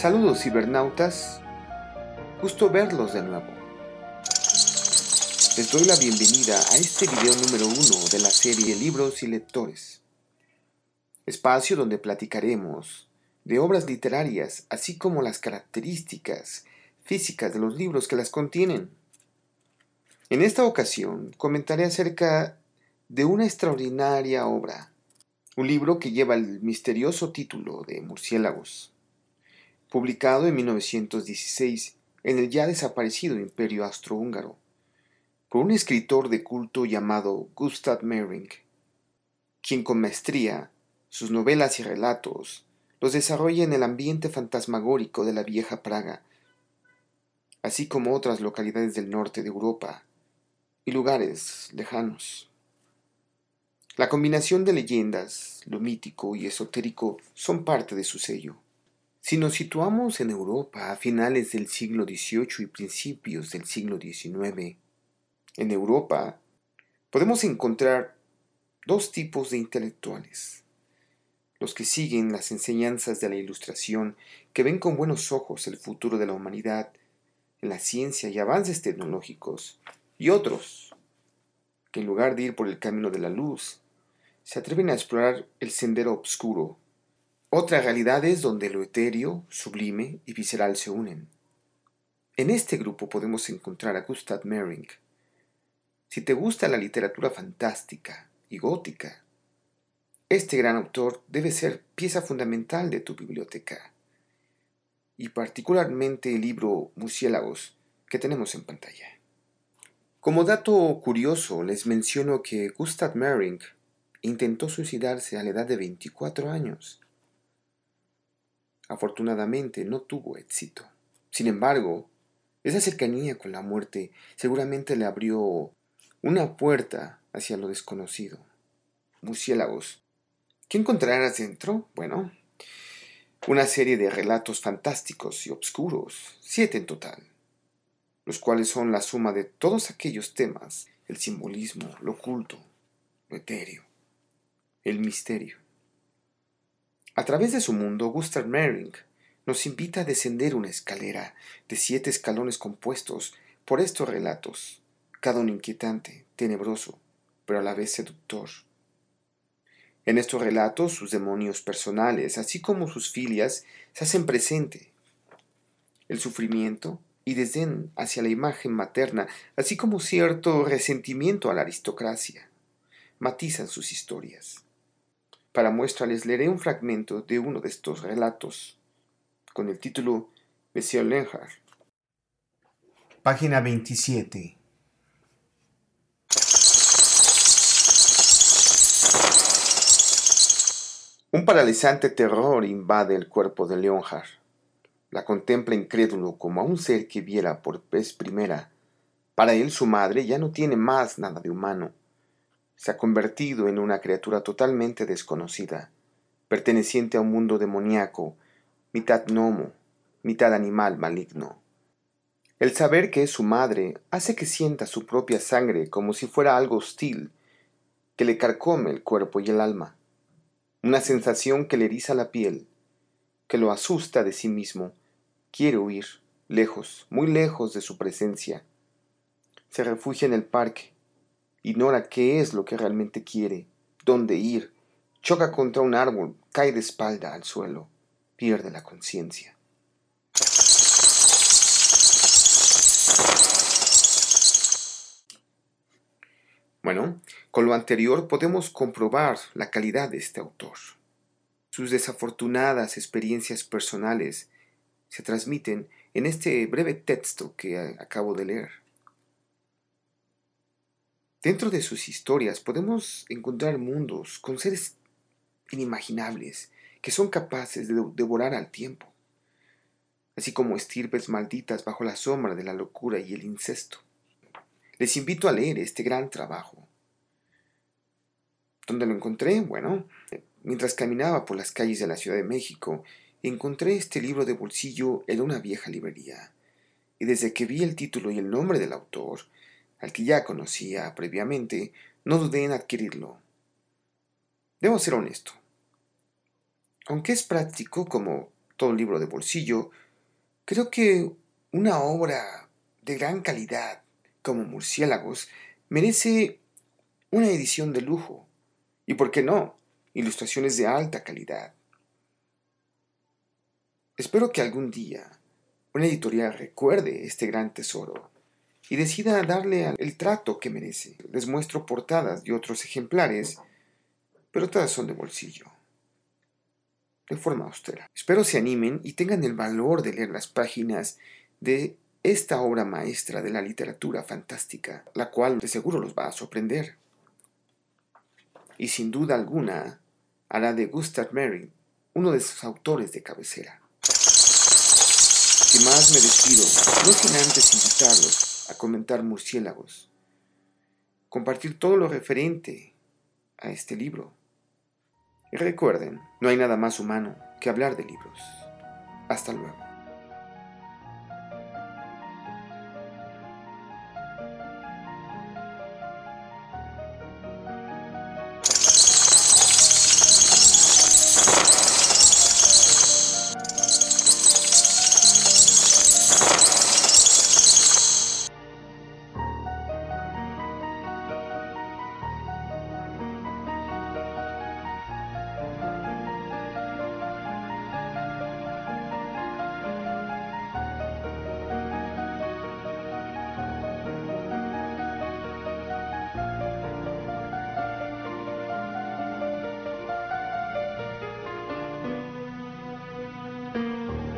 Saludos cibernautas, gusto verlos de nuevo. Les doy la bienvenida a este video número uno de la serie Libros y Lectores, espacio donde platicaremos de obras literarias, así como las características físicas de los libros que las contienen. En esta ocasión comentaré acerca de una extraordinaria obra, un libro que lleva el misterioso título de Murciélagos publicado en 1916 en el ya desaparecido Imperio Austrohúngaro, por un escritor de culto llamado Gustav Mering, quien con maestría sus novelas y relatos los desarrolla en el ambiente fantasmagórico de la vieja Praga, así como otras localidades del norte de Europa y lugares lejanos. La combinación de leyendas, lo mítico y esotérico son parte de su sello. Si nos situamos en Europa a finales del siglo XVIII y principios del siglo XIX, en Europa podemos encontrar dos tipos de intelectuales. Los que siguen las enseñanzas de la Ilustración, que ven con buenos ojos el futuro de la humanidad en la ciencia y avances tecnológicos, y otros que en lugar de ir por el camino de la luz, se atreven a explorar el sendero oscuro otra realidad es donde lo etéreo, sublime y visceral se unen. En este grupo podemos encontrar a Gustav Mering. Si te gusta la literatura fantástica y gótica, este gran autor debe ser pieza fundamental de tu biblioteca, y particularmente el libro Murciélagos que tenemos en pantalla. Como dato curioso, les menciono que Gustav Mering intentó suicidarse a la edad de 24 años afortunadamente no tuvo éxito. Sin embargo, esa cercanía con la muerte seguramente le abrió una puerta hacia lo desconocido. Murciélagos. ¿Qué encontrarás dentro? Bueno, una serie de relatos fantásticos y obscuros, siete en total, los cuales son la suma de todos aquellos temas, el simbolismo, lo oculto, lo etéreo, el misterio. A través de su mundo, Gustav Mering nos invita a descender una escalera de siete escalones compuestos por estos relatos, cada uno inquietante, tenebroso, pero a la vez seductor. En estos relatos sus demonios personales, así como sus filias, se hacen presente. El sufrimiento y desdén hacia la imagen materna, así como cierto resentimiento a la aristocracia, matizan sus historias. Para muestra les leeré un fragmento de uno de estos relatos, con el título Monsieur Leonhard. Página 27. Un paralizante terror invade el cuerpo de Leonhard. La contempla incrédulo como a un ser que viera por vez primera. Para él su madre ya no tiene más nada de humano se ha convertido en una criatura totalmente desconocida, perteneciente a un mundo demoníaco, mitad gnomo, mitad animal maligno. El saber que es su madre hace que sienta su propia sangre como si fuera algo hostil, que le carcome el cuerpo y el alma, una sensación que le eriza la piel, que lo asusta de sí mismo, quiere huir, lejos, muy lejos de su presencia. Se refugia en el parque, Ignora qué es lo que realmente quiere, dónde ir, choca contra un árbol, cae de espalda al suelo, pierde la conciencia. Bueno, con lo anterior podemos comprobar la calidad de este autor. Sus desafortunadas experiencias personales se transmiten en este breve texto que acabo de leer. Dentro de sus historias podemos encontrar mundos con seres inimaginables que son capaces de devorar al tiempo, así como estirpes malditas bajo la sombra de la locura y el incesto. Les invito a leer este gran trabajo. ¿Dónde lo encontré? Bueno, mientras caminaba por las calles de la Ciudad de México, encontré este libro de bolsillo en una vieja librería, y desde que vi el título y el nombre del autor, al que ya conocía previamente, no dudé en adquirirlo. Debo ser honesto. Aunque es práctico, como todo libro de bolsillo, creo que una obra de gran calidad, como Murciélagos, merece una edición de lujo. ¿Y por qué no? Ilustraciones de alta calidad. Espero que algún día una editorial recuerde este gran tesoro y decida darle el trato que merece. Les muestro portadas de otros ejemplares, pero todas son de bolsillo, de forma austera. Espero se animen y tengan el valor de leer las páginas de esta obra maestra de la literatura fantástica, la cual de seguro los va a sorprender. Y sin duda alguna a la de Gustav Mary uno de sus autores de cabecera. Que más me despido, no sin antes invitarlos comentar murciélagos, compartir todo lo referente a este libro. Y recuerden, no hay nada más humano que hablar de libros. Hasta luego.